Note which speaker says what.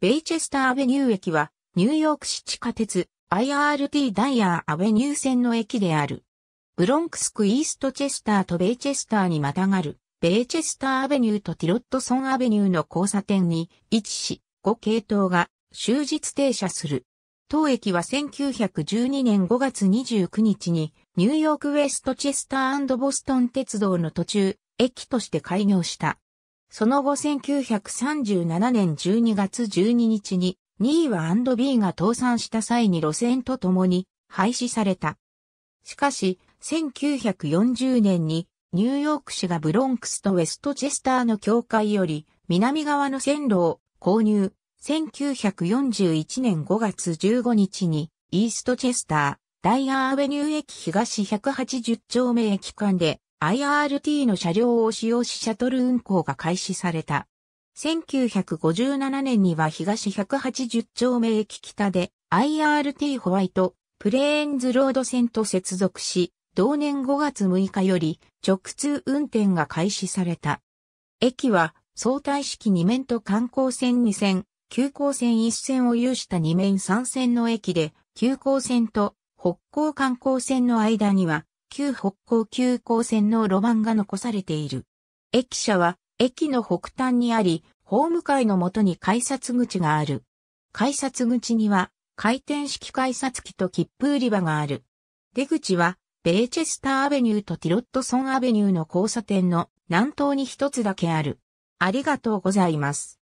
Speaker 1: ベ
Speaker 2: イチェスターアベニュー駅は、ニューヨーク市地下鉄 IRT ダイヤーアベニュー線の駅である。ブロンクスクイーストチェスターとベイチェスターにまたがる、ベイチェスターアベニューとティロットソンアベニューの交差点に位置し、5系統が終日停車する。当駅は1912年5月29日にニューヨークウェストチェスターボストン鉄道の途中、駅として開業した。その後1937年12月12日に、2位は &B が倒産した際に路線と共に廃止された。しかし、1940年にニューヨーク市がブロンクスとウェストチェスターの境界より南側の線路を購入。1941年5月15日にイーストチェスター、ダイアーアベニュー駅東180丁目駅間で IRT の車両を使用しシャトル運行が開始された。1957年には東180丁目駅北で IRT ホワイトプレーンズロード線と接続し、同年5月6日より直通運転が開始された。駅は相対式2面と観光線2線、急行線1線を有した2面3線の駅で、急行線と北高観光線の間には旧北高急行線の路盤が残されている。駅舎は駅の北端にあり、ホーム階のもとに改札口がある。改札口には回転式改札機と切符売り場がある。出口はベーチェスターアベニューとティロットソンアベニューの交差点の南東に一つだけある。ありがとうございます。